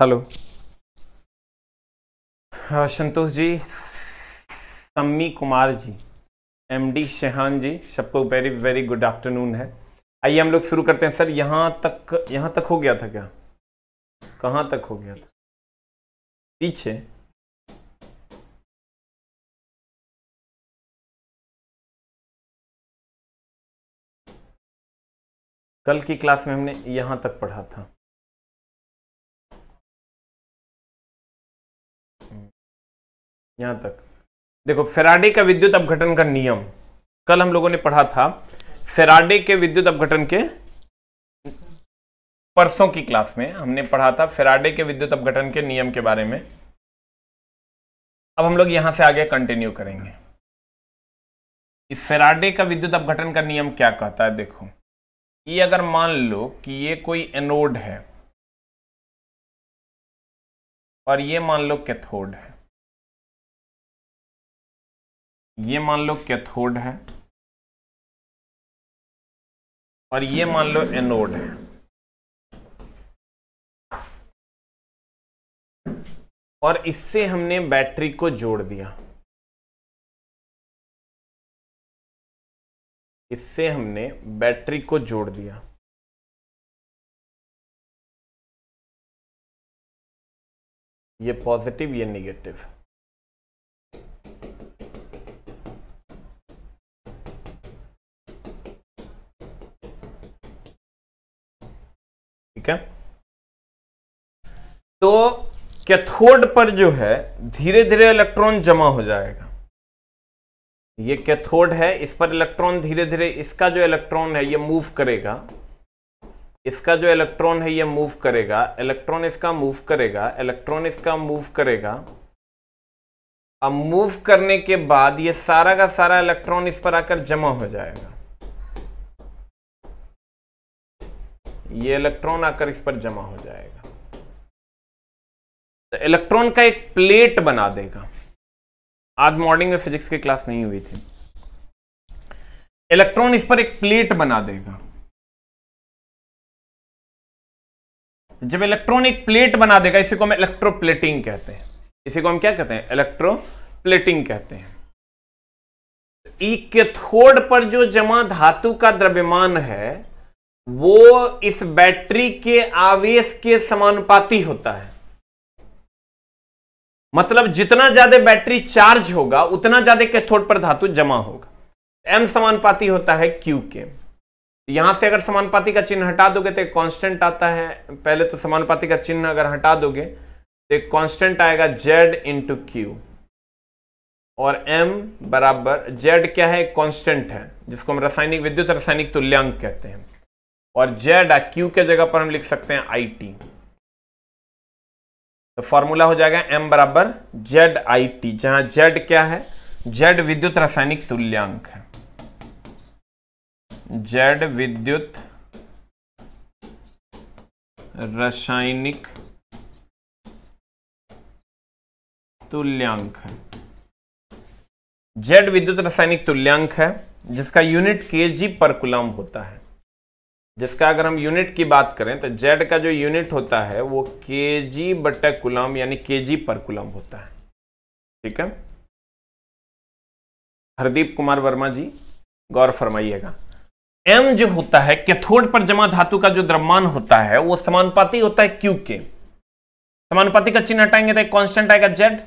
hello हाँ, Santosh ji Sammi Kumar ji MD Shehan ji सबको very very good afternoon है आइए हम लोग शुरू करते हैं सर यहाँ तक यहाँ तक हो गया था क्या कहाँ तक हो गया था पीछे कल की क्लास में हमने यहाँ तक पढ़ा था यहां तक देखो फेराडे का विद्युत अपघटन का नियम कल हम लोगों ने पढ़ा था फेराडे के विद्युत अपघटन के परसों की क्लास में हमने पढ़ा था फेराडे के विद्युत अपघटन के नियम के बारे में अब हम लोग यहां से आगे कंटिन्यू करेंगे इस फेराडे का विद्युत अपघटन का नियम क्या कहता है देखो ये अगर मान लो कि ये कोई एनोड है और ये मान लो कैथोड है ये मान लो कैथोड है और ये मान लो एनोड है और इससे हमने बैटरी को जोड़ दिया इससे हमने बैटरी को जोड़ दिया ये पॉजिटिव ये नेगेटिव ठीक है तो कैथोड पर जो है धीरे धीरे इलेक्ट्रॉन जमा हो जाएगा ये कैथोड है इस पर इलेक्ट्रॉन धीरे धीरे इसका जो इलेक्ट्रॉन है ये मूव करेगा इसका जो इलेक्ट्रॉन है ये मूव करेगा इलेक्ट्रॉन इसका मूव करेगा इलेक्ट्रॉन इसका मूव करेगा अब मूव करने के बाद ये सारा का सारा इलेक्ट्रॉन इस पर आकर जमा हो जाएगा ये इलेक्ट्रॉन आकर इस पर जमा हो जाएगा तो इलेक्ट्रॉन का एक प्लेट बना देगा आज मॉर्निंग में फिजिक्स की क्लास नहीं हुई थी इलेक्ट्रॉन इस पर एक प्लेट बना देगा जब इलेक्ट्रॉन एक प्लेट बना देगा इसी को हम इलेक्ट्रोप्लेटिंग कहते हैं इसी को हम क्या कहते हैं इलेक्ट्रोप्लेटिंग कहते हैं ई e कैथोड पर जो जमा धातु का द्रव्यमान है वो इस बैटरी के आवेश के समानुपाती होता है मतलब जितना ज्यादा बैटरी चार्ज होगा उतना ज्यादा कैथोड पर धातु जमा होगा एम समानुपाती होता है क्यू के यहां से अगर समानुपाती का चिन्ह हटा दोगे तो एक कॉन्स्टेंट आता है पहले तो समानुपाती का चिन्ह अगर हटा दोगे तो एक कॉन्स्टेंट आएगा जेड इंटू क्यू और एम बराबर जेड क्या है कॉन्स्टेंट है जिसको हम रासायनिक विद्युत रासायनिक तुल्यांक कहते हैं और जेड क्यू के जगह पर हम लिख सकते हैं आई टी तो फॉर्मूला हो जाएगा एम बराबर जेड आई टी जहां जेड क्या है जेड विद्युत रासायनिक तुल्यांक है जेड विद्युत रासायनिक तुल्यांक है जेड विद्युत रासायनिक तुल्यांक है जिसका यूनिट के जी पर कुलम होता है जिसका अगर हम यूनिट की बात करें तो जेड का जो यूनिट होता है वो के जी बटे कुलम यानी के जी पर कुलम होता है ठीक है हरदीप कुमार वर्मा जी गौर फरमाइएगा एम जो होता है कैथोड पर जमा धातु का जो द्रव्यमान होता है वो समानुपाती होता है क्यू के समानुपाती का चिन्ह हटाएंगे तो एक कांस्टेंट आएगा जेड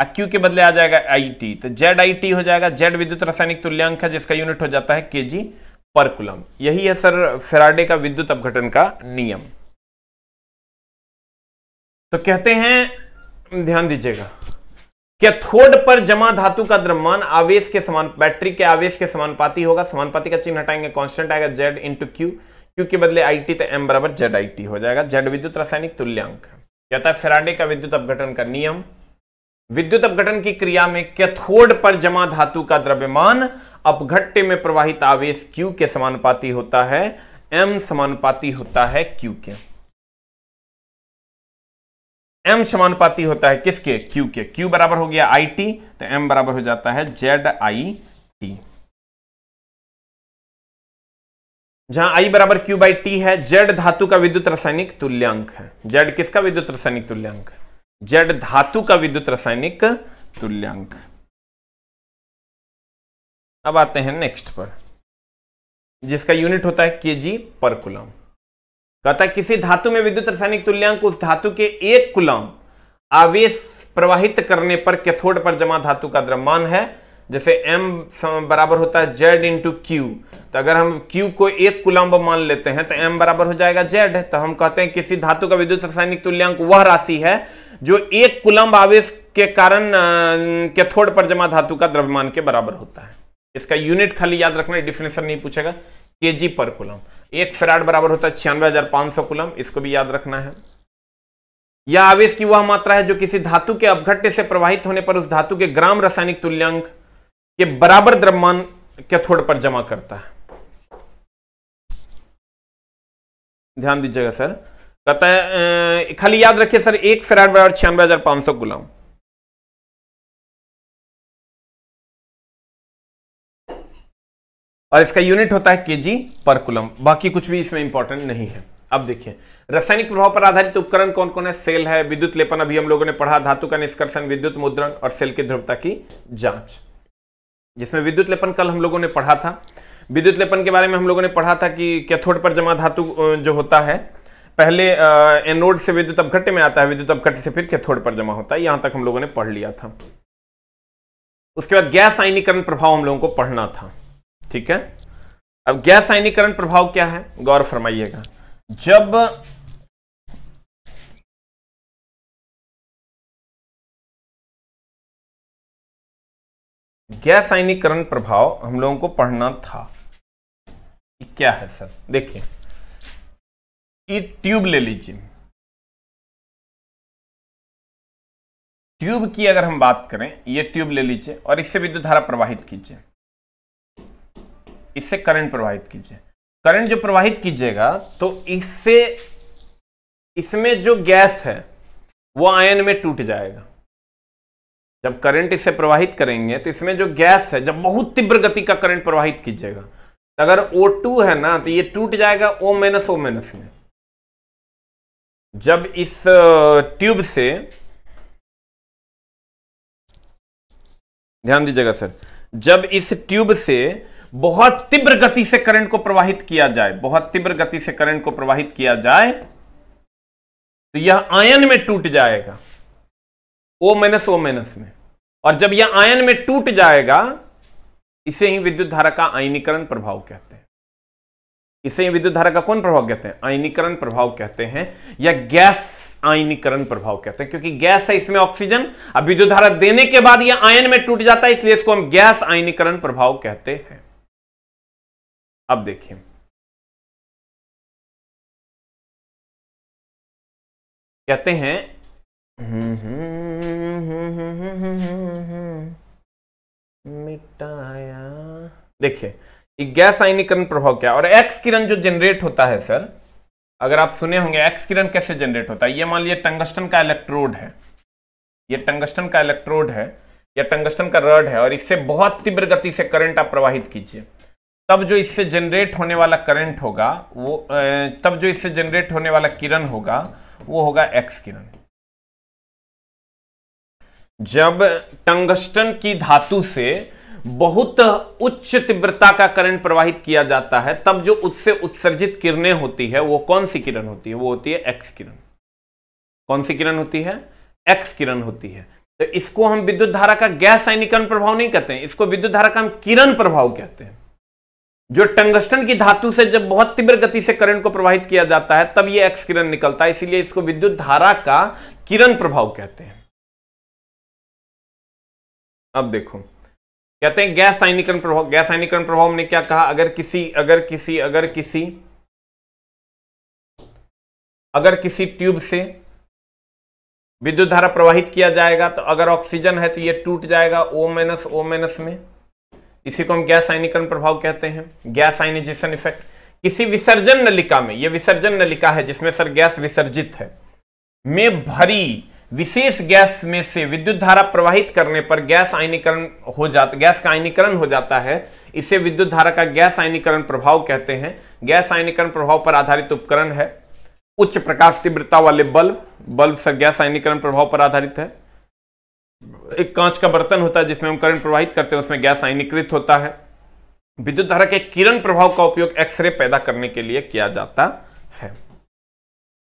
और क्यू के बदले आ जाएगा आई टी तो जेड आई टी हो जाएगा जेड विद्युत रासायनिक तुल्यांक है जिसका यूनिट हो जाता है के जी पर कुलम यही है सर फेराडे का विद्युत अपघटन का नियम तो कहते हैं ध्यान दीजिएगा कैथोड पर जमा धातु का द्रव्यमान आवेश के समान बैटरी के आवेश के समानुपाती होगा समानुपाती का चिन्ह हटाएंगे कांस्टेंट आएगा जेड इंटू क्यू क्यू के बदले आई टी तो एम बराबर जेड आई टी हो जाएगा जेड विद्युत रासायनिक तुल्यांक कहता है फेराडे का विद्युत अपघटन का नियम विद्युत अपघटन की क्रिया में कैथोड पर जमा धातु का द्रव्यमान अपघट्य में प्रवाहित आवेश Q के समानुपाती होता है M समानुपाती होता है Q के M समानुपाती होता है किसके Q के Q बराबर हो गया आई टी तो M बराबर हो जाता है जेड आई टी जहां आई बराबर क्यू बाई टी है जेड धातु का विद्युत रासायनिक तुल्यांक है जेड किसका विद्युत रासायनिक तुल्यांक जेड धातु का विद्युत रासायनिक तुल्यांक अब आते हैं नेक्स्ट पर जिसका यूनिट होता है के जी पर कुलम कहता है किसी धातु में विद्युत रासायनिक तुल्यांक उस धातु के एक कुलम आवेश प्रवाहित करने पर कैथोड पर जमा धातु का द्रव्यमान है जैसे m बराबर होता है जेड इंटू क्यू तो अगर हम q को एक कुलम्ब मान लेते हैं तो m बराबर हो जाएगा z तो हम कहते हैं किसी धातु का विद्युत रासायनिक तुल्यांक वह राशि है जो एक कुलम्ब आवेश के कारण कैथोड पर जमा धातु का द्रव्यमान के बराबर होता है इसका यूनिट खाली याद रखना डिफिनेशन नहीं पूछेगा के जी पर कुलम एक फेराड बराबर होता है छियानवे हजार पांच सौ कुलम इसको भी याद रखना है यह आवेश की वह मात्रा है जो किसी धातु के अपघट्य से प्रवाहित होने पर उस धातु के ग्राम रासायनिक तुल्यांक के बराबर द्रव्यमान थोड़ पर जमा करता है ध्यान दीजिएगा सर कहता है खाली याद रखिए सर एक फेराड बराबर छियानवे हजार पांच सौ गुलाम और इसका यूनिट होता है केजी पर कुलम बाकी कुछ भी इसमें इंपॉर्टेंट नहीं है अब देखिए रासायनिक प्रभाव पर आधारित उपकरण कौन कौन है सेल है विद्युत लेपन अभी हम लोगों ने पढ़ा धातु का निष्कर्षण विद्युत मुद्रण और सेल की ध्रुवता की जांच जिसमें विद्युत लेपन कल हम लोगों ने पढ़ा था विद्युत लेपन के बारे में हम लोगों ने पढ़ा था कि कैथोड पर जमा धातु जो होता है पहले एनोड से विद्युत अपघट्य में आता है विद्युत अपघट्य से फिर कैथोड पर जमा होता है यहां तक हम लोगों ने पढ़ लिया था उसके बाद गैस आयनीकरण प्रभाव हम लोगों को पढ़ना था ठीक है अब गैस आयनीकरण प्रभाव क्या है गौर फरमाइएगा जब गैस आयनीकरण प्रभाव हम लोगों को पढ़ना था क्या है सर देखिए ये ट्यूब ले लीजिए ट्यूब की अगर हम बात करें ये ट्यूब ले लीजिए और इससे विद्युत धारा प्रवाहित कीजिए इससे करंट प्रवाहित कीजिए करंट जो प्रवाहित कीजिएगा तो इससे इसमें जो गैस है वो आयन में टूट जाएगा जब करंट इससे प्रवाहित करेंगे तो इसमें जो गैस है जब बहुत तीव्र गति का करंट प्रवाहित कीजिएगा तो अगर O2 है ना तो ये टूट जाएगा O माइनस O माइनस में जब इस ट्यूब से ध्यान दीजिएगा सर जब इस ट्यूब से बहुत तीव्र गति से करंट को प्रवाहित किया जाए बहुत तीव्र गति से करंट को प्रवाहित किया जाए तो यह आयन में टूट जाएगा ओ माइनस ओ माइनस में और जब यह आयन में टूट जाएगा इसे ही विद्युत धारा का आयनीकरण प्रभाव कहते हैं इसे ही विद्युत धारा का कौन प्रभाव कहते हैं आयनीकरण प्रभाव कहते हैं या गैस आयनीकरण प्रभाव कहते हैं क्योंकि गैस है इसमें ऑक्सीजन अब विद्युत धारा देने के बाद यह आयन में टूट जाता है इसलिए इसको हम गैस आयनीकरण प्रभाव कहते हैं अब देखिए कहते हैं मिटाया देखिए गैस आयनीकरण प्रभाव क्या और एक्स किरण जो जनरेट होता है सर अगर आप सुने होंगे एक्स किरण कैसे जनरेट होता है ये मान लीजिए टंगस्टन का इलेक्ट्रोड है ये टंगस्टन का इलेक्ट्रोड है या टंगस्टन का रड है और इससे बहुत तीव्र गति से करंट आप प्रवाहित कीजिए तब जो इससे जनरेट होने वाला करंट होगा वो तब जो इससे जनरेट होने वाला किरण होगा वो होगा एक्स किरण जब टंगस्टन की धातु से बहुत उच्च तीव्रता का करंट प्रवाहित किया जाता है तब जो उससे उत्सर्जित किरणें होती है वो कौन सी किरण होती है वो होती है एक्स किरण कौन सी किरण होती है एक्स किरण होती है तो इसको हम विद्युत धारा का गैस आयनीकरण प्रभाव नहीं कहते हैं इसको विद्युत धारा का हम किरण प्रभाव कहते हैं जो टंगस्टन की धातु से जब बहुत तीव्र गति से करंट को प्रवाहित किया जाता है तब ये एक्स किरण निकलता है इसीलिए इसको विद्युत धारा का किरण प्रभाव कहते हैं अब देखो कहते हैं गैस आयनीकरण प्रभाव गैस आयनीकरण प्रभाव ने क्या कहा अगर किसी अगर किसी अगर किसी अगर किसी ट्यूब से विद्युत धारा प्रवाहित किया जाएगा तो अगर ऑक्सीजन है तो ये टूट जाएगा ओ माइनस ओ माइनस में इसी को हम गैस आयनीकरण प्रभाव कहते हैं गैस आयनिजेशन इफेक्ट किसी विसर्जन नलिका में यह विसर्जन नलिका है जिसमें सर गैस विसर्जित है में भरी विशेष गैस में से विद्युत धारा प्रवाहित करने पर गैस आयनीकरण हो जाता गैस का आयनीकरण हो जाता है इसे विद्युत धारा का गैस आयनीकरण प्रभाव कहते हैं गैस आयनीकरण प्रभाव पर आधारित उपकरण है उच्च प्रकाश तीव्रता वाले बल्ब बल्ब सर गैस आयनीकरण प्रभाव पर आधारित है एक कांच का बर्तन होता है जिसमें हम करंट प्रवाहित करते हैं उसमें गैस आयनीकृत होता है विद्युत धारा के किरण प्रभाव का उपयोग एक्सरे पैदा करने के लिए किया जाता है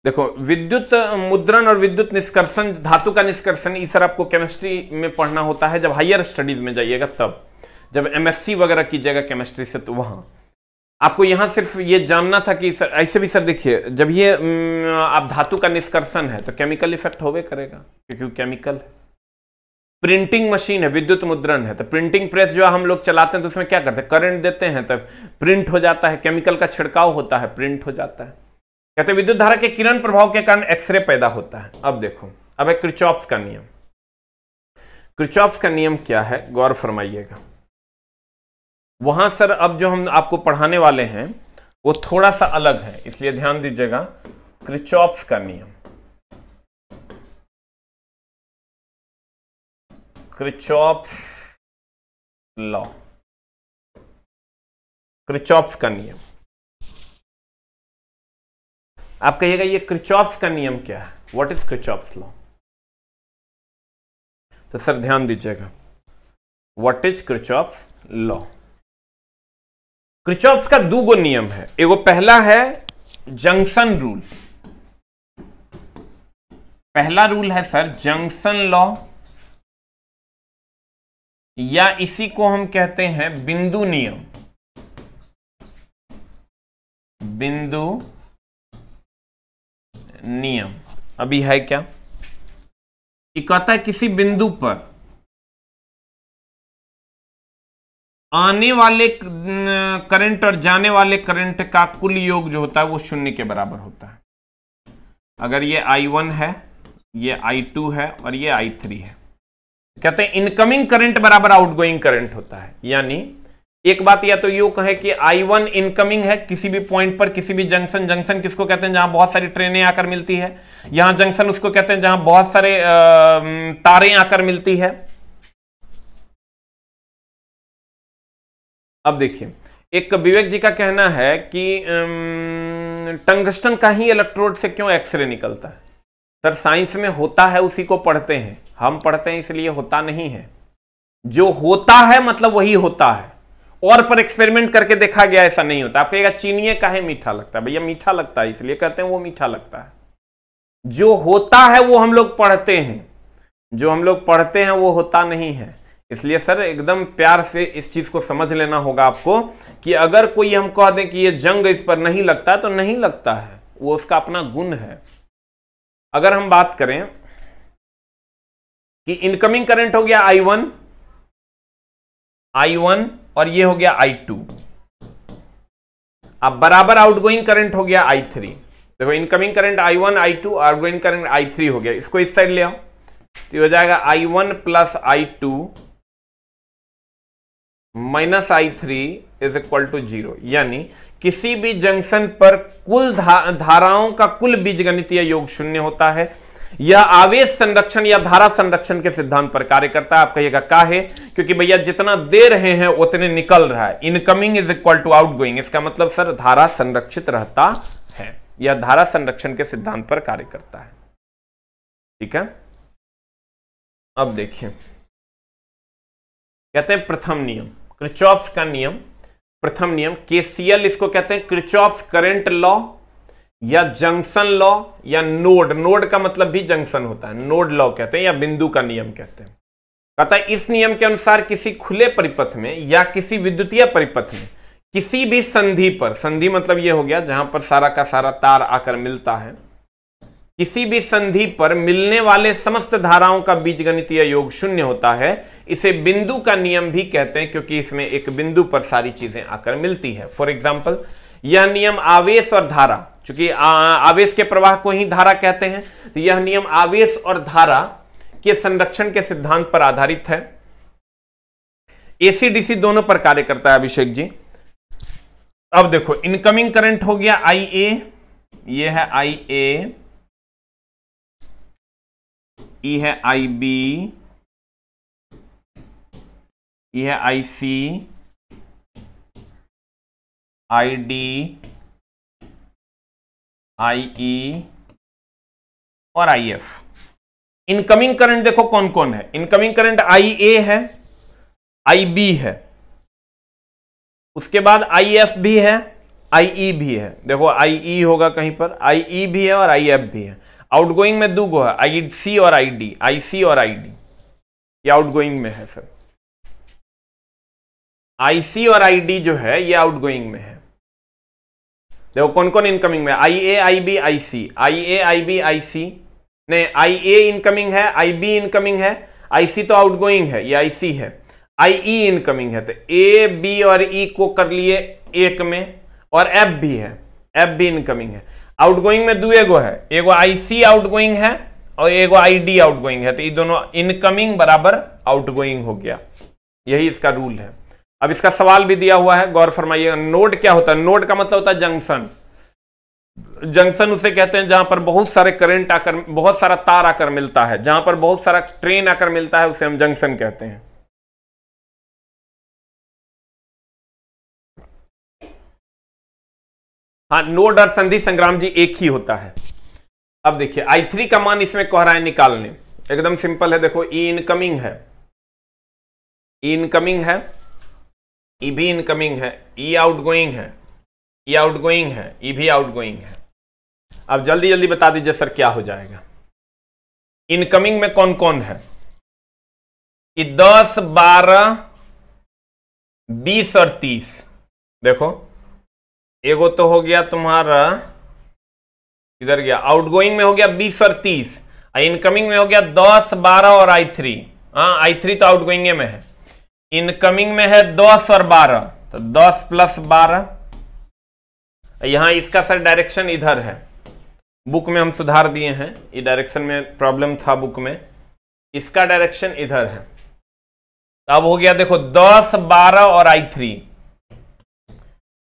देखो विद्युत मुद्रण और विद्युत निष्कर्षण धातु का निष्कर्षण इस सर आपको केमिस्ट्री में पढ़ना होता है जब हायर स्टडीज में जाइएगा तब जब एमएससी वगैरह कीजिएगा केमिस्ट्री से तो वहां आपको यहां सिर्फ ये जानना था कि सर ऐसे भी सर देखिए जब ये आप धातु का निष्कर्षण है तो केमिकल इफेक्ट होवे करेगा क्योंकि केमिकल है प्रिंटिंग मशीन है विद्युत मुद्रण है तो प्रिंटिंग प्रेस जो हम लोग चलाते हैं तो उसमें क्या करते हैं करंट देते हैं तो प्रिंट हो जाता है केमिकल का छिड़काव होता है प्रिंट हो जाता है कहते हैं विद्युत धारा के किरण प्रभाव के कारण एक्सरे पैदा होता है अब देखो अब है क्रिचॉप्स का नियम क्रिचॉप्स का नियम क्या है गौर फरमाइएगा वहां सर अब जो हम आपको पढ़ाने वाले हैं वो थोड़ा सा अलग है इसलिए ध्यान दीजिएगा क्रिचॉप्स का नियम क्रिचॉफ लॉ क्रिचॉफ का नियम आप कहिएगा ये क्रिचॉफ का नियम क्या है व्हाट इज क्रिचॉफ लॉ तो सर ध्यान दीजिएगा what is Kirchhoff law Kirchhoff का दो गो नियम है एगो पहला है जंक्शन रूल पहला रूल है सर जंक्शन लॉ या इसी को हम कहते हैं बिंदु नियम बिंदु नियम अभी है क्या कि कहता है किसी बिंदु पर आने वाले करंट और जाने वाले करंट का कुल योग जो होता है वो शून्य के बराबर होता है अगर ये I1 है ये I2 है और ये I3 है कहते हैं इनकमिंग करंट बराबर आउटगोइंग करंट होता है यानी एक बात या तो यू कहे कि आई वन इनकमिंग है किसी भी पॉइंट पर किसी भी जंक्शन जंक्शन किसको कहते हैं जहां बहुत सारी ट्रेनें आकर मिलती है यहां जंक्शन उसको कहते हैं जहां बहुत सारे तारें आकर मिलती है अब देखिए एक विवेक जी का कहना है कि टंगस्टन का ही इलेक्ट्रोड से क्यों एक्सरे निकलता है सर साइंस में होता है उसी को पढ़ते हैं हम पढ़ते हैं इसलिए होता नहीं है जो होता है मतलब वही होता है और पर एक्सपेरिमेंट करके देखा गया ऐसा नहीं होता आप कहेगा चीनिए है मीठा लगता है भैया मीठा लगता है इसलिए कहते हैं वो मीठा लगता है जो होता है वो हम लोग पढ़ते हैं जो हम लोग पढ़ते हैं वो होता नहीं है इसलिए सर एकदम प्यार से इस चीज को समझ लेना होगा आपको कि अगर कोई हम कह दें कि ये जंग इस पर नहीं लगता तो नहीं लगता है वो उसका अपना गुण है अगर हम बात करें कि इनकमिंग करंट हो गया आई वन आई वन और ये हो गया आई टू अब बराबर आउटगोइंग करंट हो गया आई थ्री देखो incoming current I one I two outgoing current I three हो गया इसको इस साइड ले आओ तो हो जाएगा I one plus I two minus I three is equal to zero यानी किसी भी जंक्शन पर कुल धा, धाराओं का कुल बीजगणितीय योग शून्य होता है या आवेश संरक्षण या धारा संरक्षण के सिद्धांत पर कार्य करता है आप कहिएगा का है क्योंकि भैया जितना दे रहे हैं उतने निकल रहा है incoming is equal to outgoing इसका मतलब सर धारा संरक्षित रहता है या धारा संरक्षण के सिद्धांत पर कार्य करता है ठीक है अब देखिए कहते हैं प्रथम नियम क्रिचॉप का नियम प्रथम नियम केसीएल इसको कहते हैं क्रिचॉप्स करंट लॉ या जंक्शन लॉ या नोड नोड का मतलब भी जंक्शन होता है नोड लॉ कहते हैं या बिंदु का नियम कहते हैं कहता है इस नियम के अनुसार किसी खुले परिपथ में या किसी विद्युतीय परिपथ में किसी भी संधि पर संधि मतलब यह हो गया जहां पर सारा का सारा तार आकर मिलता है किसी भी संधि पर मिलने वाले समस्त धाराओं का बीजगणितीय योग शून्य होता है इसे बिंदु का नियम भी कहते हैं क्योंकि इसमें एक बिंदु पर सारी चीजें आकर मिलती है फॉर एग्जाम्पल यह नियम आवेश और धारा चूंकि आवेश के प्रवाह को ही धारा कहते हैं तो यह नियम आवेश और धारा के संरक्षण के सिद्धांत पर आधारित है एसीडीसी दोनों पर कार्य करता है अभिषेक जी अब देखो इनकमिंग करंट हो गया आई ए यह है आई ए ये e है आई बी ये है आई सी आई डी आई ई और आई एफ इनकमिंग करंट देखो कौन कौन है इनकमिंग करंट आई ए है आई बी है उसके बाद आई एफ भी है आई ई e भी है देखो आई ई e होगा कहीं पर आई ई भी है और आई एफ भी है आउटगोइंग में दो गो है आई सी और आई डी आई सी और आई डी ये आउटगोइंग में है सर आई सी और आई डी जो है ये आउटगोइंग में है देखो कौन कौन इनकमिंग में आई ए आई B I C I A I B I सी नहीं आई ए इनकमिंग है आई बी इनकमिंग है आई सी तो आउटगोइंग है ये आई सी है आई ई इनकमिंग है तो ए बी और ई e को कर लिए एक में और एफ भी है एफ भी इनकमिंग है आउटगोइंग में दुए गो है एगो आईसी आउटगोइंग है और एगो आईडी आउटगोइंग है तो ये दोनों इनकमिंग बराबर आउटगोइंग हो गया यही इसका रूल है अब इसका सवाल भी दिया हुआ है गौर फरमाइएगा नोड क्या होता है नोड का मतलब होता है जंक्शन जंक्शन उसे कहते हैं जहां पर बहुत सारे करंट आकर बहुत सारा तार आकर मिलता है जहां पर बहुत सारा ट्रेन आकर मिलता है उसे हम जंक्शन कहते हैं हाँ नोड और संधि संग्राम जी एक ही होता है अब देखिए आई थ्री का मान इसमें कह रहा है निकालने एकदम सिंपल है देखो ई इनकमिंग है ई इनकमिंग है ई भी इनकमिंग है ई आउटगोइंग है ई आउटगोइंग है ई भी आउटगोइंग है अब जल्दी जल्दी बता दीजिए सर क्या हो जाएगा इनकमिंग में कौन कौन है दस बारह बीस और तीस देखो एगो तो हो गया तुम्हारा इधर गया आउटगोइंग में हो गया बीस और तीस इनकमिंग में हो गया दस बारह और आई थ्री हाँ आई थ्री तो आउटगोइंग में है इनकमिंग में है दस और बारह तो दस प्लस बारह यहां इसका सर डायरेक्शन इधर है बुक में हम सुधार दिए हैं ये डायरेक्शन में प्रॉब्लम था बुक में इसका डायरेक्शन इधर है अब हो गया देखो दस बारह और आई थ्री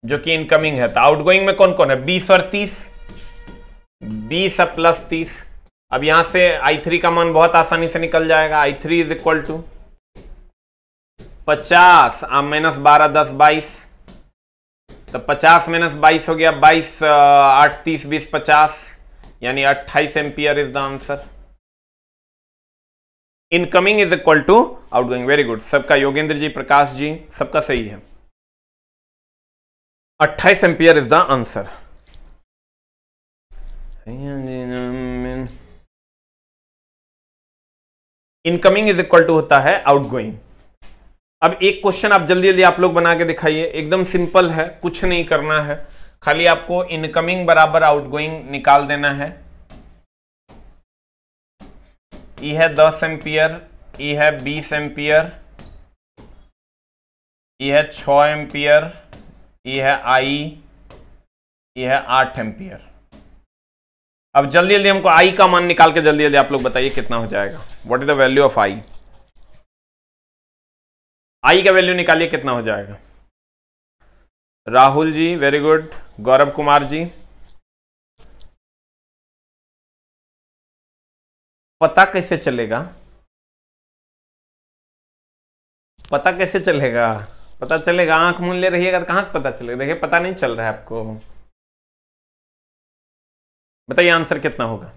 जो कि इनकमिंग है तो आउटगोइंग में कौन कौन है बीस और तीस बीस और प्लस तीस अब यहां से आई थ्री का मान बहुत आसानी से निकल जाएगा I three is equal to पचास आप माइनस बारह दस बाईस तो पचास माइनस बाईस हो गया बाईस आठ तीस बीस पचास यानी अट्ठाईस ampere is the answer incoming is equal to outgoing very good सबका योगेंद्र जी प्रकाश जी सबका सही है अट्ठाईस ampere is the answer incoming is equal to होता है आउटगोइंग अब एक क्वेश्चन आप जल्दी जल्दी आप लोग बना के दिखाइए एकदम सिंपल है कुछ नहीं करना है खाली आपको इनकमिंग बराबर आउटगोइंग निकाल देना है ये है दस एम्पियर ई है बीस एम्पियर ये है छ एम्पियर ये है आई ये है आठ एम्पियर अब जल्दी जल्दी हमको आई का मान निकाल के जल्दी जल्दी आप लोग बताइए कितना हो जाएगा what is the value of I I का वैल्यू निकालिए कितना हो जाएगा राहुल जी वेरी गुड गौरव कुमार जी पता कैसे चलेगा पता कैसे चलेगा पता चलेगा आंख मूल ले रही है अगर से पता चलेगा देखिए पता नहीं चल रहा है आपको बताइए आंसर कितना होगा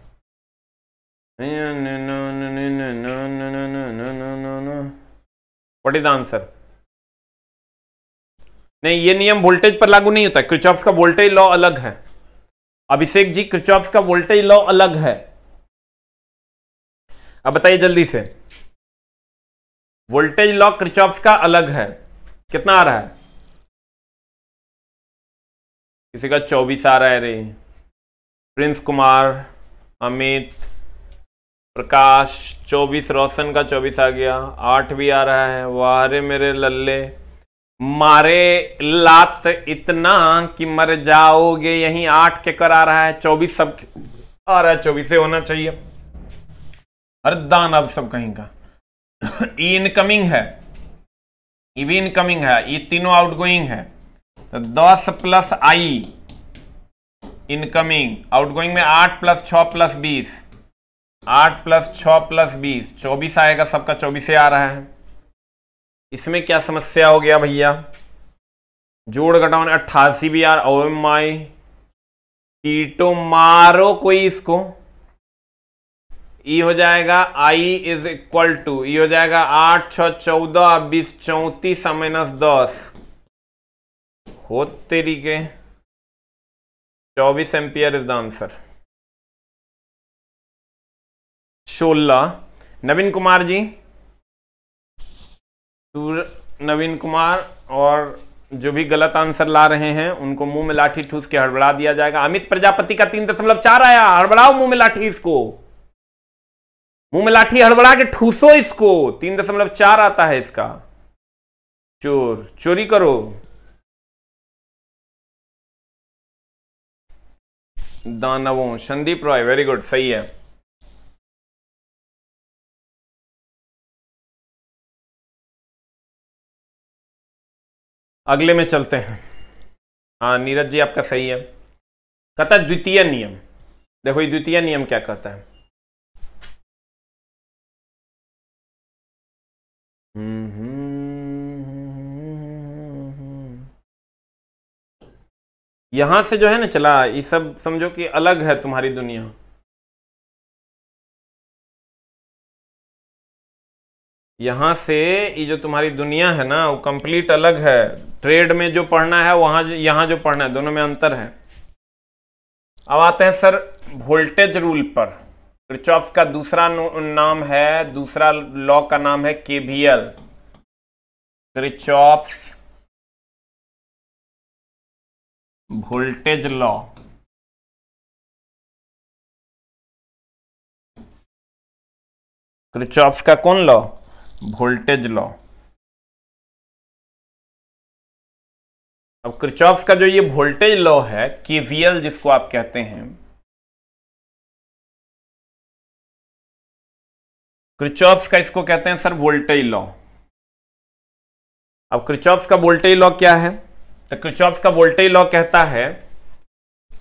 वट इज आंसर नहीं ये नियम वोल्टेज पर लागू नहीं होता क्रिचॉप्स का वोल्टेज लॉ अलग है अभिषेक जी क्रिचॉप्स का वोल्टेज लॉ अलग है अब बताइए जल्दी से वोल्टेज लॉ क्रिचॉप्स का अलग है कितना आ रहा है किसी का चौबीस आ रहा है रे प्रिंस कुमार अमित प्रकाश चौबीस रोशन का चौबीस आ गया आठ भी आ रहा है रे मेरे लल्ले मारे लात इतना कि मर जाओगे यही आठ के कर आ रहा है चौबीस सब आ रहा है चौबीस होना चाहिए अरे दान अब सब कहीं का इनकमिंग है ये भी इनकमिंग है ये तीनों आउटगोइंग है तो दस प्लस आई इनकमिंग आउटगोइंग में आठ प्लस छ प्लस बीस आठ प्लस छ प्लस बीस चौबीस आएगा सबका चौबीस आ रहा है इसमें क्या समस्या हो गया भैया जोड़ घटाओ अट्ठासी भी यार ओ माई टीटो मारो कोई इसको ई e हो जाएगा I is equal to E हो जाएगा आठ छ चौदह बीस चौतीस माइनस दस हो तेरी के चौबीस एम्पियर इज द आंसर सोलह नवीन कुमार जी नवीन कुमार और जो भी गलत आंसर ला रहे हैं उनको मुंह में लाठी ठूस के हड़बड़ा दिया जाएगा अमित प्रजापति का तीन दशमलव चार आया हड़बड़ाओ मुंह में लाठी इसको मुंह में लाठी हड़बड़ा के ठूसो इसको तीन दशमलव चार आता है इसका चोर चोरी करो दानवों संदीप रॉय वेरी गुड सही है अगले में चलते हैं हाँ नीरज जी आपका सही है कहता है द्वितीय नियम देखो ये द्वितीय नियम क्या कहता है यहां से जो है ना चला ये सब समझो कि अलग है तुम्हारी दुनिया यहां से ये जो तुम्हारी दुनिया है ना वो कंप्लीट अलग है ट्रेड में जो पढ़ना है वहां यहां जो पढ़ना है दोनों में अंतर है अब आते हैं सर वोल्टेज रूल पर क्रिचॉप्स का दूसरा नाम है दूसरा लॉ का नाम है KVL Kirchhoff's voltage law Kirchhoff's का कौन लॉ वोल्टेज लॉ अब क्रिचॉप्स का जो ये वोल्टेज लॉ है केवीएल जिसको आप कहते हैं क्रिचॉप्स का इसको कहते हैं सर वोल्टेज लॉ अब क्रिचॉप्स का वोल्टेज लॉ क्या है तो क्रिचॉप्स का वोल्टेज लॉ कहता है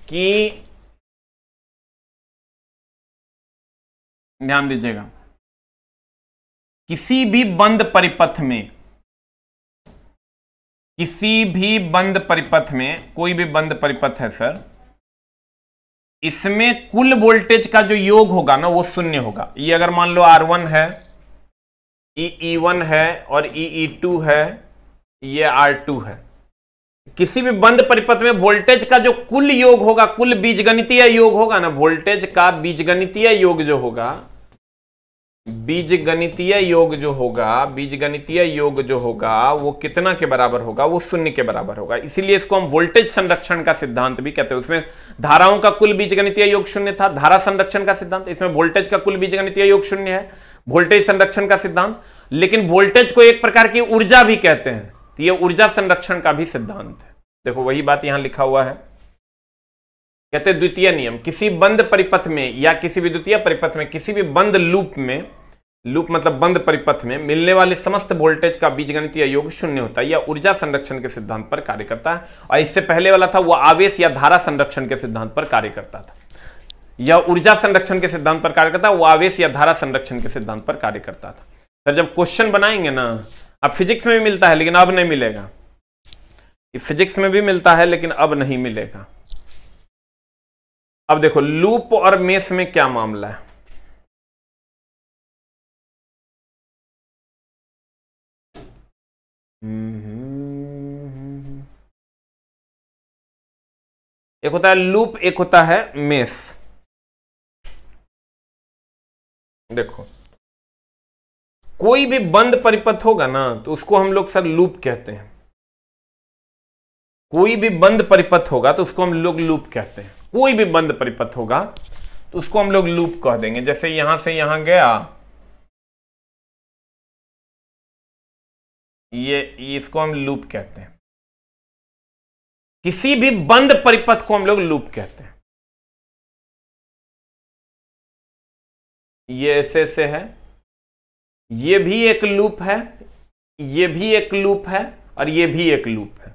कि ध्यान दीजिएगा किसी भी बंद परिपथ में किसी भी बंद परिपथ में कोई भी बंद परिपथ है सर इसमें कुल वोल्टेज का जो योग होगा ना वो शून्य होगा ये अगर मान लो आर वन है ई ई वन है और ई ई टू है ये आर टू है किसी भी बंद परिपथ में वोल्टेज का जो कुल योग होगा कुल बीजगणितीय योग होगा ना वोल्टेज का बीजगणितीय योग जो होगा बीज गणितीय योग जो होगा बीज गणितीय योग जो होगा वो कितना के बराबर होगा वो शून्य के बराबर होगा इसीलिए इसको हम वोल्टेज संरक्षण का सिद्धांत भी कहते हैं उसमें धाराओं का कुल बीज गणितीय योग शून्य था धारा संरक्षण का सिद्धांत इसमें वोल्टेज का कुल बीज गणितीय योग शून्य है वोल्टेज संरक्षण का सिद्धांत लेकिन वोल्टेज को एक प्रकार की ऊर्जा भी कहते हैं तो ऊर्जा संरक्षण का भी सिद्धांत है देखो वही बात यहां लिखा हुआ है कहते द्वितीय नियम किसी बंद परिपथ में या किसी भी द्वितीय परिपथ में किसी भी बंद लूप में लूप मतलब बंद परिपथ में मिलने वाले समस्त वोल्टेज का बीजगणितीय योग शून्य होता है यह ऊर्जा संरक्षण के सिद्धांत पर कार्य करता है और इससे पहले वाला था वह आवेश या धारा संरक्षण के सिद्धांत पर कार्य करता था यह ऊर्जा संरक्षण के सिद्धांत पर कार्य करता वह आवेश या धारा संरक्षण के सिद्धांत पर कार्य करता था सर जब क्वेश्चन बनाएंगे ना अब फिजिक्स में भी मिलता है लेकिन अब नहीं मिलेगा फिजिक्स में भी मिलता है लेकिन अब नहीं मिलेगा अब देखो लूप और मेस में क्या मामला है हम्म, हम्म, हम्म, एक होता है लूप एक होता है मेस देखो कोई भी बंद परिपथ होगा ना तो उसको हम लोग सर लूप कहते हैं कोई भी बंद परिपथ होगा तो उसको हम लोग लूप कहते हैं कोई भी बंद परिपथ होगा तो उसको हम लोग लूप कह देंगे जैसे यहां से यहां गया ये, इसको हम लूप कहते हैं किसी भी बंद परिपथ को हम लोग लूप कहते हैं ये ऐसे ऐसे है ये भी एक लूप है ये भी एक लूप है और ये भी एक लूप है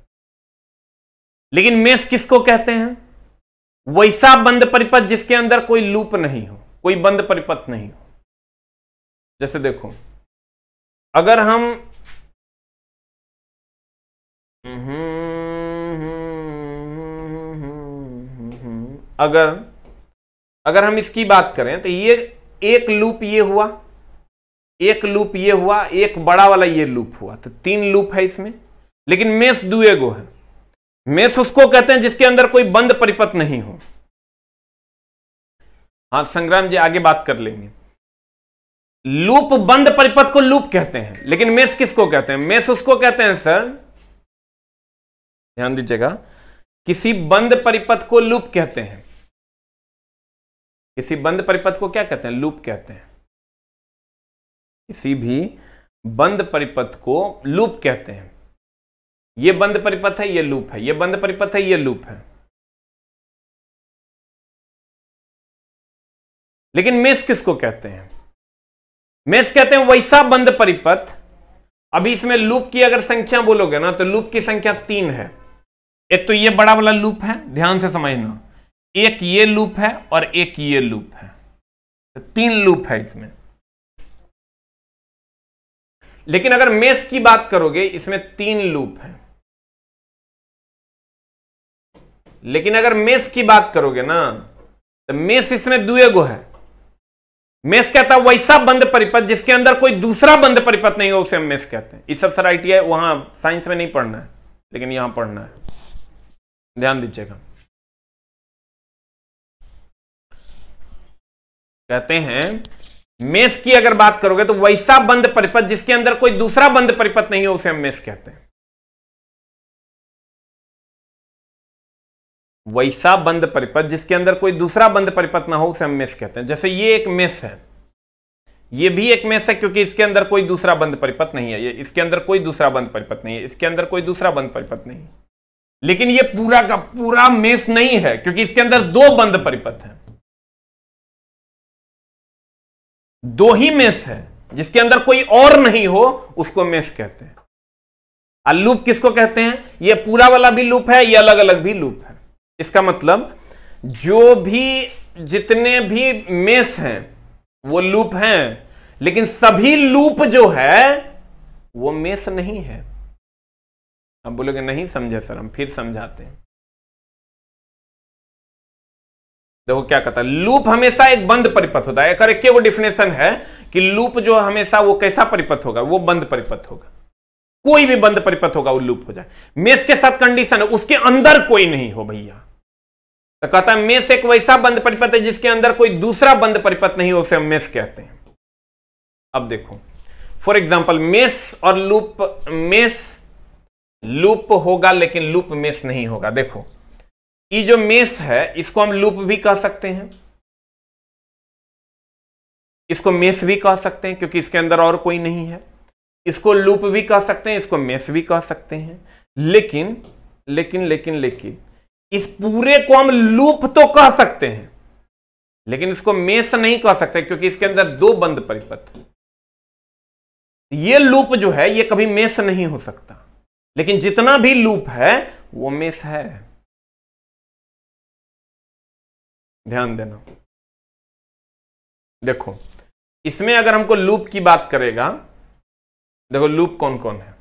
लेकिन मेष किसको कहते हैं वैसा बंद परिपथ जिसके अंदर कोई लूप नहीं हो कोई बंद परिपथ नहीं हो जैसे देखो अगर हम अगर अगर हम इसकी बात करें तो ये एक लूप ये हुआ एक लूप ये हुआ एक बड़ा वाला ये लूप हुआ तो तीन लूप है इसमें लेकिन मेष दुए गो है मेष उसको कहते हैं जिसके अंदर कोई बंद परिपथ नहीं हो हाँ संग्राम जी आगे बात कर लेंगे लूप बंद परिपथ को लूप कहते हैं लेकिन मेष किसको कहते हैं मेष उसको कहते हैं सर ध्यान दीजिएगा किसी बंद परिपथ को लूप कहते हैं किसी बंद परिपथ को क्या कहते हैं लूप कहते हैं किसी भी बंद परिपथ को लूप कहते हैं ये बंद परिपथ है ये लूप है ये बंद परिपथ है ये लूप है लेकिन मेस किसको कहते हैं मेस कहते हैं वैसा बंद परिपथ अभी इसमें लूप की अगर संख्या बोलोगे ना तो लूप की संख्या तीन है एक तो ये बड़ा वाला लूप है ध्यान से समझना एक ये लूप है और एक ये लूप है तो तीन लूप है इसमें लेकिन अगर मेस की बात करोगे इसमें तीन लूप है लेकिन अगर मेस की बात करोगे ना तो मेस इसमें दुए गो है मेस कहता है वैसा बंद परिपथ जिसके अंदर कोई दूसरा बंद परिपथ नहीं हो उसे हम मेस कहते हैं इस अवसर आई वहां साइंस में नहीं पढ़ना है लेकिन यहां पढ़ना है ध्यान दीजिएगा कहते हैं मेष की अगर बात करोगे तो वैसा बंद परिपथ जिसके अंदर कोई दूसरा बंद परिपथ नहीं हो उसे हम मेष कहते हैं वैसा बंद परिपथ जिसके अंदर कोई दूसरा बंद परिपथ ना हो उसे हम मेष कहते हैं जैसे ये एक मेष है ये भी एक मेष है क्योंकि इसके अंदर कोई दूसरा बंद परिपथ नहीं है ये इसके अंदर कोई दूसरा बंद परिपथ नहीं है इसके अंदर कोई दूसरा बंद परिपथ नहीं है लेकिन ये पूरा का पूरा मेष नहीं है क्योंकि इसके अंदर दो बंद परिपथ हैं दो ही मेष है जिसके अंदर कोई और नहीं हो उसको मेष कहते हैं और लूप किसको कहते हैं ये पूरा वाला भी लूप है ये अलग अलग भी लूप है इसका मतलब जो भी जितने भी मेष हैं वो लूप हैं लेकिन सभी लूप जो है वो मेष नहीं है अब बोलोगे नहीं समझे सर हम फिर समझाते हैं देखो क्या कहता है लूप हमेशा एक बंद परिपथ होता है एक वो डिफिनेशन है कि लूप जो हमेशा वो कैसा परिपथ होगा वो बंद परिपथ होगा कोई भी बंद परिपथ होगा वो लूप हो जाए मेष के साथ कंडीशन है उसके अंदर कोई नहीं हो भैया तो कहता है मेष एक वैसा बंद परिपथ है जिसके अंदर कोई दूसरा बंद परिपथ नहीं हो उसे हम मेष कहते हैं अब देखो फॉर एग्जाम्पल मेष और लूप मेष लूप होगा लेकिन लूप मेष नहीं होगा देखो ये जो मेस है इसको हम लूप भी कह सकते हैं इसको मेस भी कह सकते हैं क्योंकि इसके अंदर और कोई नहीं है इसको लूप भी कह सकते हैं इसको मेस भी कह सकते हैं लेकिन लेकिन लेकिन लेकिन इस पूरे को हम लूप तो कह सकते हैं लेकिन इसको मेस नहीं कह सकते क्योंकि इसके अंदर दो बंद परिपथ ये लूप जो है ये कभी मेस नहीं हो सकता लेकिन जितना भी लूप है वो मेस है ध्यान देना देखो इसमें अगर हमको लूप की बात करेगा देखो लूप कौन कौन है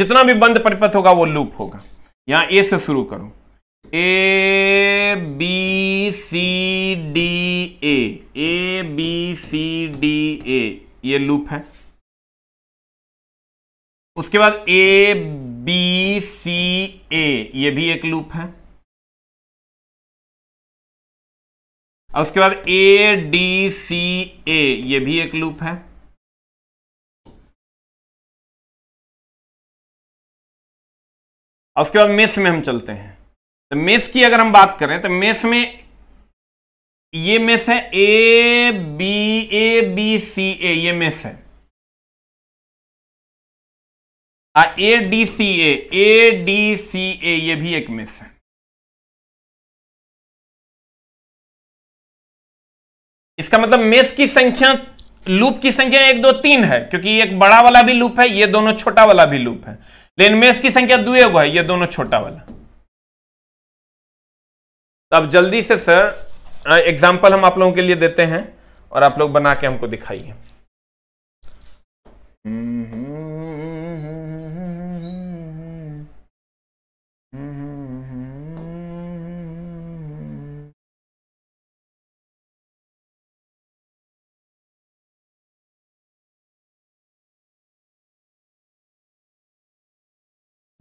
जितना भी बंद परिपथ होगा वो लूप होगा यहां ए से शुरू करो A B C D A A B C D A ये लूप है उसके बाद ए बी सी ए ये भी एक लूप है उसके बाद ए डी सी ए ये भी एक लूप है उसके बाद मेस में हम चलते हैं तो मेस की अगर हम बात करें तो मेस में ये मेस है ए बी ए बी सी ए ये मेस है A D C A A D C ए ये भी एक मेस है इसका मतलब मेष की संख्या लूप की संख्या एक दो तीन है क्योंकि एक बड़ा वाला भी लूप है ये दोनों छोटा वाला भी लूप है लेकिन मेष की संख्या दो एगो है ये दोनों छोटा वाला तो अब जल्दी से सर एग्जाम्पल हम आप लोगों के लिए देते हैं और आप लोग बना के हमको दिखाइए हम्म,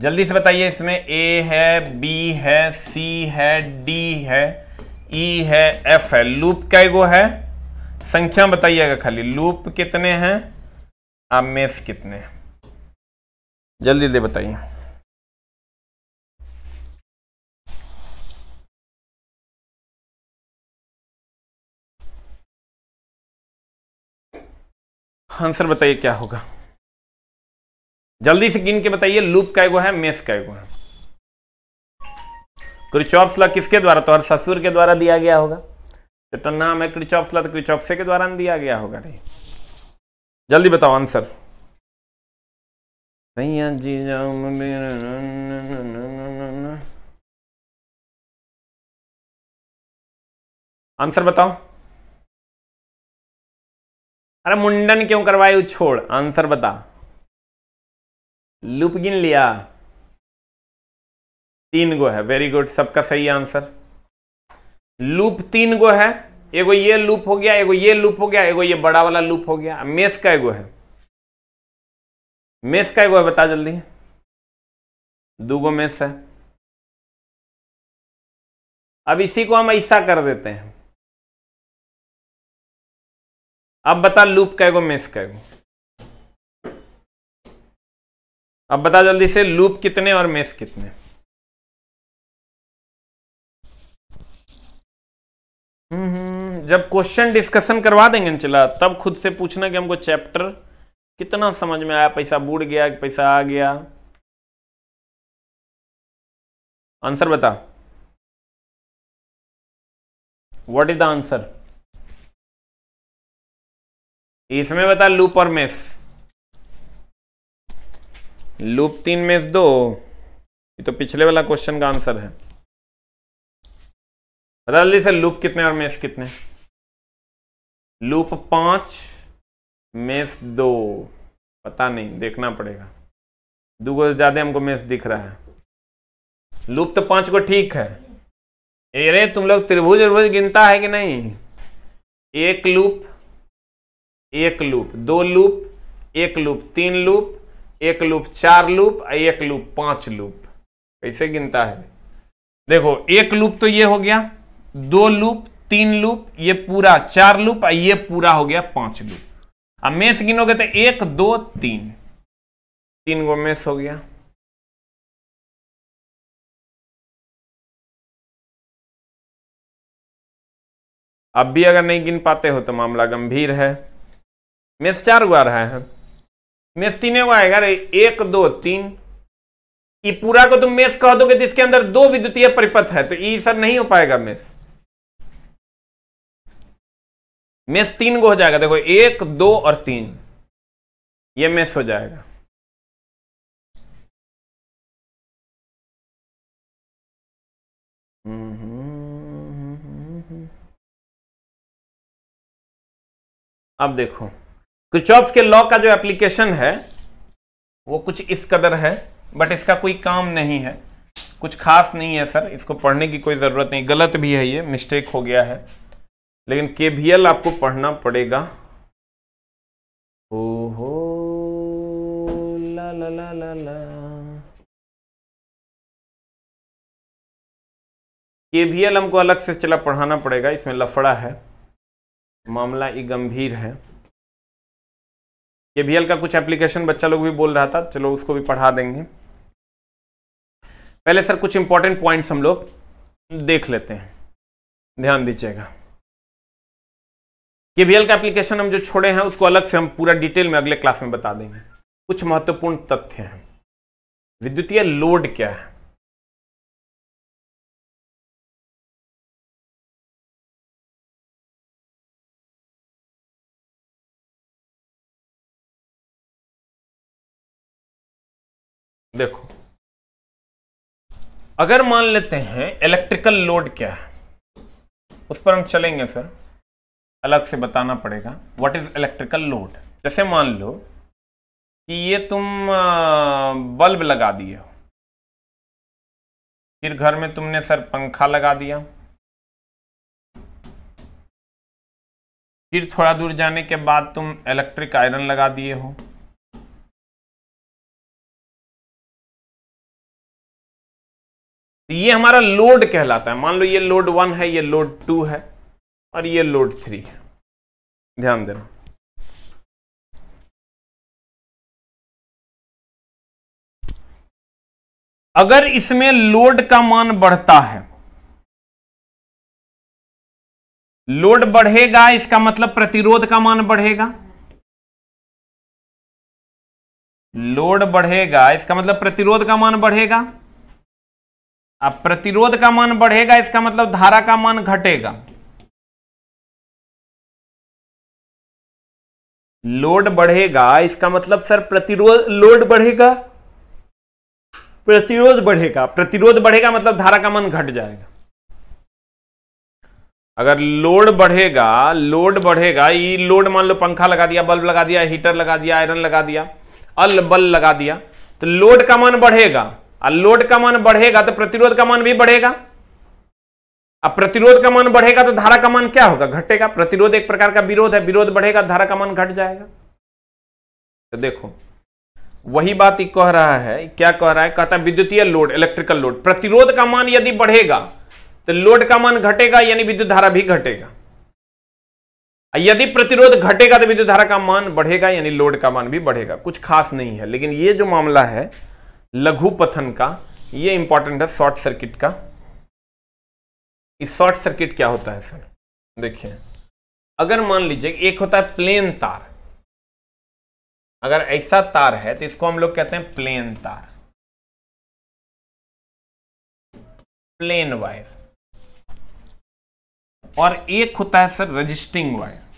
जल्दी से बताइए इसमें ए है बी है सी है डी है ई e है एफ है लूप क्या गो है संख्या बताइएगा खाली लूप कितने हैं आप मेस कितने हैं जल्दी जल्दी बताइए आंसर बताइए क्या होगा जल्दी से गिन के बताइए लूप कैगो है मेस कैगो है क्रिचॉप्स ला किसके द्वारा तो हर ससुर के द्वारा दिया गया होगा तो नाम है क्रिचॉप्स ला तो क्रिचॉप्से के द्वारा दिया गया होगा नहीं जल्दी बताओ आंसर जी आंसर बताओ अरे मुंडन क्यों करवाए छोड़ आंसर बता लुपगिन लिया तीन गो है वेरी गुड सबका सही आंसर लूप तीन गो है एगो ये लूप हो गया एगो ये लूप हो गया एगो ये बड़ा वाला लूप हो गया मेस का एगो है मेस का एगो है बता जल्दी दो गो मेस है अब इसी को हम ऐसा कर देते हैं अब बता लूप का एगो मेस का एगो अब बता जल्दी से लूप कितने और मेस कितने हम्म, जब क्वेश्चन डिस्कशन करवा देंगे चला तब खुद से पूछना कि हमको चैप्टर कितना समझ में आया पैसा बूढ़ गया पैसा आ गया आंसर बता व्हाट इज द आंसर इसमें बता लूप और मेस लूप तीन में दो ये तो पिछले वाला क्वेश्चन का आंसर है बता जल्दी से लूप कितने और मेस कितने लूप पांच मेस दो पता नहीं देखना पड़ेगा दो को ज्यादा हमको मेस दिख रहा है लूप तो पांच को ठीक है अरे तुम लोग त्रिभुज त्रिभुज गिनता है कि नहीं एक लूप एक लूप दो लूप एक लूप तीन लूप एक लूप चार लूप और एक लूप पांच लूप कैसे गिनता है देखो एक लूप तो ये हो गया दो लूप तीन लूप ये पूरा चार लूप और ये पूरा हो गया पांच लूप अब मेस गिनोगे तो एक दो तीन तीन गो मेस हो गया अब भी अगर नहीं गिन पाते हो तो मामला गंभीर है मेस चार गुआ रहा है मेष तीन को आएगा एक दो तीन ये पूरा को तुम मेष कह दोगे जिसके तो अंदर दो विद्युतीय परिपथ है तो ये सब नहीं हो पाएगा मेष मेष तीन को हो जाएगा देखो एक दो और तीन ये मेष हो जाएगा हम्म, हम्म, हम्म, अब देखो क्रिचॉप के लॉ का जो एप्लीकेशन है वो कुछ इस कदर है बट इसका कोई काम नहीं है कुछ खास नहीं है सर इसको पढ़ने की कोई ज़रूरत नहीं गलत भी है ये मिस्टेक हो गया है लेकिन के आपको पढ़ना पड़ेगा हो ला ला ला ला ला के हमको अलग से चला पढ़ाना पड़ेगा इसमें लफड़ा है मामला ये गंभीर है के बी का कुछ एप्लीकेशन बच्चा लोग भी बोल रहा था चलो उसको भी पढ़ा देंगे पहले सर कुछ इंपॉर्टेंट पॉइंट्स हम लोग देख लेते हैं ध्यान दीजिएगा केबीएल का एप्लीकेशन हम जो छोड़े हैं उसको अलग से हम पूरा डिटेल में अगले क्लास में बता देंगे कुछ महत्वपूर्ण तथ्य हैं विद्युतीय लोड क्या है देखो अगर मान लेते हैं इलेक्ट्रिकल लोड क्या है उस पर हम चलेंगे फिर अलग से बताना पड़ेगा व्हाट इज इलेक्ट्रिकल लोड जैसे मान लो कि ये तुम बल्ब लगा दिए हो फिर घर में तुमने सर पंखा लगा दिया फिर थोड़ा दूर जाने के बाद तुम इलेक्ट्रिक आयरन लगा दिए हो तो ये हमारा लोड कहलाता है मान लो ये लोड वन है ये लोड टू है और ये लोड थ्री है ध्यान देना अगर इसमें लोड का मान बढ़ता है लोड बढ़ेगा इसका मतलब प्रतिरोध का मान बढ़ेगा लोड बढ़ेगा इसका मतलब प्रतिरोध का मान बढ़ेगा अब प्रतिरोध का मान बढ़ेगा इसका मतलब धारा का मान घटेगा लोड बढ़ेगा इसका मतलब सर प्रतिरोध लोड बढ़ेगा प्रतिरोध बढ़ेगा प्रतिरोध बढ़ेगा मतलब धारा का मान घट जाएगा अगर लोड बढ़ेगा लोड बढ़ेगा ये लोड मान लो पंखा लगा दिया बल्ब लगा दिया हीटर लगा दिया आयरन लगा दिया अल बल लगा दिया तो लोड का मान बढ़ेगा और लोड का मान बढ़ेगा तो प्रतिरोध का मान भी बढ़ेगा अब प्रतिरोध का मान बढ़ेगा तो धारा का मान क्या होगा घटेगा प्रतिरोध एक प्रकार का विरोध है विरोध बढ़ेगा धारा का मान घट जाएगा तो देखो वही बात ही कह रहा है क्या कह रहा है कहता है विद्युतीय लोड इलेक्ट्रिकल लोड प्रतिरोध का मान यदि बढ़ेगा तो लोड का मान घटेगा यानी विद्युत धारा भी घटेगा यदि प्रतिरोध घटेगा तो विद्युत धारा का मान बढ़ेगा यानी लोड का मान भी बढ़ेगा कुछ खास नहीं है लेकिन ये जो मामला है लघु पथन का ये इंपॉर्टेंट है शॉर्ट सर्किट का इस शॉर्ट सर्किट क्या होता है सर देखिए अगर मान लीजिए एक होता है प्लेन तार अगर ऐसा तार है तो इसको हम लोग कहते हैं प्लेन तार प्लेन वायर और एक होता है sir resisting wire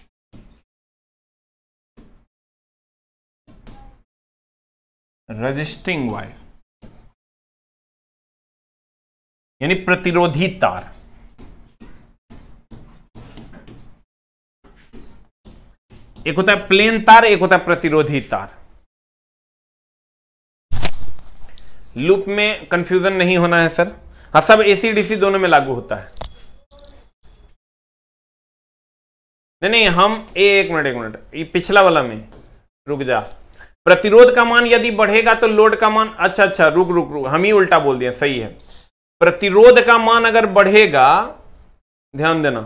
resisting wire यानी प्रतिरोधी तार एक होता है प्लेन तार एक होता है प्रतिरोधी तार लूप में कंफ्यूजन नहीं होना है सर हाँ सब एसी डीसी दोनों में लागू होता है नहीं नहीं हम एक मिनट एक मिनट ये पिछला वाला में रुक जा प्रतिरोध का मान यदि बढ़ेगा तो लोड का मान अच्छा अच्छा रुक रुक रुक हम ही उल्टा बोल दिया सही है प्रतिरोध का मान अगर बढ़ेगा ध्यान देना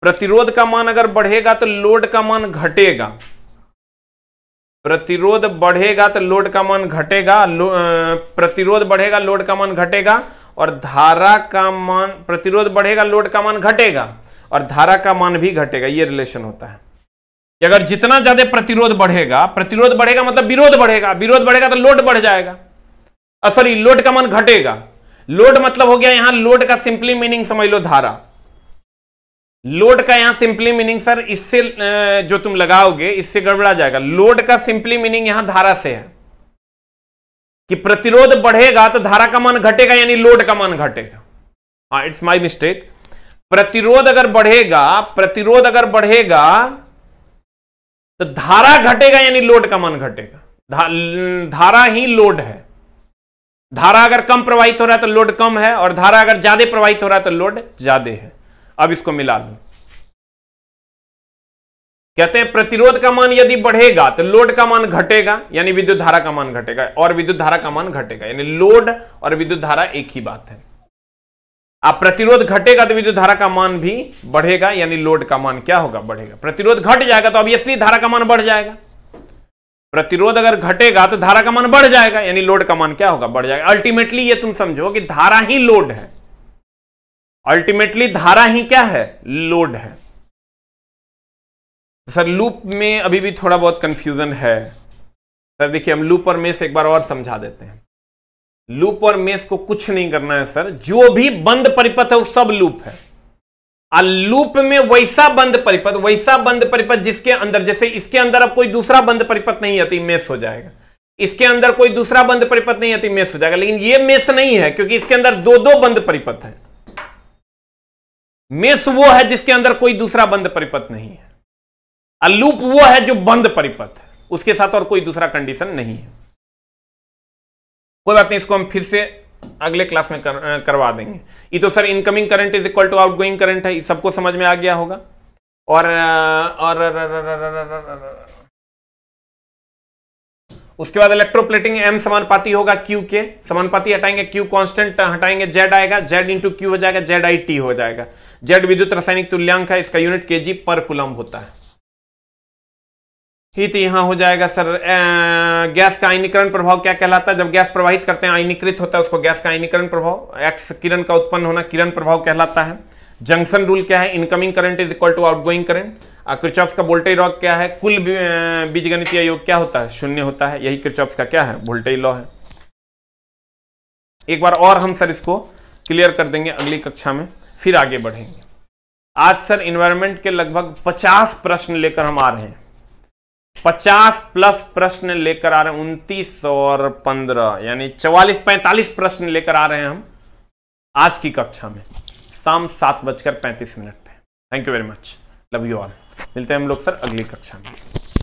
प्रतिरोध का मान अगर बढ़ेगा तो लोड का मान घटेगा प्रतिरोध बढ़ेगा तो लोड का मान घटेगा प्रतिरोध बढ़ेगा लोड का मान घटेगा और धारा का मान प्रतिरोध बढ़ेगा लोड का मान घटेगा और धारा का मान भी घटेगा ये रिलेशन होता है कि अगर जितना ज्यादा प्रतिरोध बढ़ेगा प्रतिरोध बढ़ेगा मतलब विरोध बढ़ेगा विरोध बढ़ेगा तो लोड बढ़ जाएगा सॉरी लोड का मान घटेगा लोड मतलब हो गया यहां लोड का सिंपली मीनिंग समझ लो धारा लोड का यहां सिंपली मीनिंग सर इससे जो तुम लगाओगे इससे गड़बड़ा जाएगा लोड का सिंपली मीनिंग यहां धारा से है कि प्रतिरोध बढ़ेगा तो धारा का मान घटेगा यानी लोड का मान घटेगा हाँ इट्स माय मिस्टेक प्रतिरोध अगर बढ़ेगा प्रतिरोध अगर बढ़ेगा तो धारा घटेगा यानी लोड का मान घटेगा धा, धारा ही लोड है धारा अगर कम प्रवाहित हो रहा है तो लोड कम है और धारा अगर ज्यादा प्रवाहित हो रहा है तो लोड ज्यादा है अब इसको मिला दू कहते हैं प्रतिरोध का मान यदि बढ़ेगा तो लोड का मान घटेगा यानी विद्युत धारा का मान घटेगा और विद्युत धारा का मान घटेगा यानी लोड और विद्युत धारा एक ही बात है आप प्रतिरोध घटेगा तो विद्युत धारा का मान भी बढ़ेगा यानी लोड का मान क्या होगा बढ़ेगा प्रतिरोध घट जाएगा तो अब धारा का मान बढ़ जाएगा प्रतिरोध अगर घटेगा तो धारा का मान बढ़ जाएगा यानी लोड का मान क्या होगा बढ़ जाएगा अल्टीमेटली ये तुम समझो कि धारा ही लोड है अल्टीमेटली धारा ही क्या है लोड है सर लूप में अभी भी थोड़ा बहुत कंफ्यूजन है सर देखिए हम लूप और मेस एक बार और समझा देते हैं लूप और मेस को कुछ नहीं करना है सर जो भी बंद परिपथ है वो सब लूप है लूप में वैसा बंद परिपथ वैसा बंद परिपथ जिसके अंदर जैसे इसके अंदर अब कोई दूसरा बंद परिपथ नहीं आती तो मेस हो जाएगा इसके अंदर कोई दूसरा बंद परिपथ नहीं आती तो मेस हो जाएगा लेकिन ये मेस नहीं है क्योंकि इसके अंदर दो दो बंद परिपथ है मेस वो है जिसके अंदर कोई दूसरा बंद परिपथ नहीं है लूप वो है जो बंद परिपथ है उसके साथ और कोई दूसरा कंडीशन नहीं है कोई बात नहीं इसको हम फिर से अगले क्लास में कर, करवा देंगे ये तो sir incoming current is equal to outgoing current है सबको समझ में आ गया होगा और और उसके बाद इलेक्ट्रोप्लेटिंग एम समानुपाती होगा क्यू के समानुपाती हटाएंगे क्यू कांस्टेंट हटाएंगे जेड आएगा जेड इंटू क्यू हो जाएगा जेड आई टी हो जाएगा जेड विद्युत रासायनिक तुल्यांक है इसका यूनिट केजी पर कुलम होता है ही तो हो जाएगा सर गैस का आयनीकरण प्रभाव क्या कहलाता है जब गैस प्रवाहित करते हैं आयनीकृत होता है उसको गैस का आयनीकरण प्रभाव एक्स किरण का उत्पन्न होना किरण प्रभाव कहलाता है जंक्शन रूल क्या है incoming current is equal to outgoing current Kirchhoff's का वोल्टेज रॉक क्या है कुल बीज गणित योग क्या होता है शून्य होता है यही क्रिचॉप्स का क्या है वोल्टेज लॉ है एक बार और हम सर इसको क्लियर कर देंगे अगली कक्षा में फिर आगे बढ़ेंगे आज सर इन्वायरमेंट के लगभग 50 प्रश्न लेकर हम आ रहे हैं पचास प्लस प्रश्न लेकर आ रहे हैं उनतीस और पंद्रह यानी चौवालीस पैंतालीस प्रश्न लेकर आ रहे हैं हम आज की कक्षा में शाम सात बजकर पैंतीस मिनट पे thank you very much love you all मिलते हैं हम लोग सर अगली कक्षा में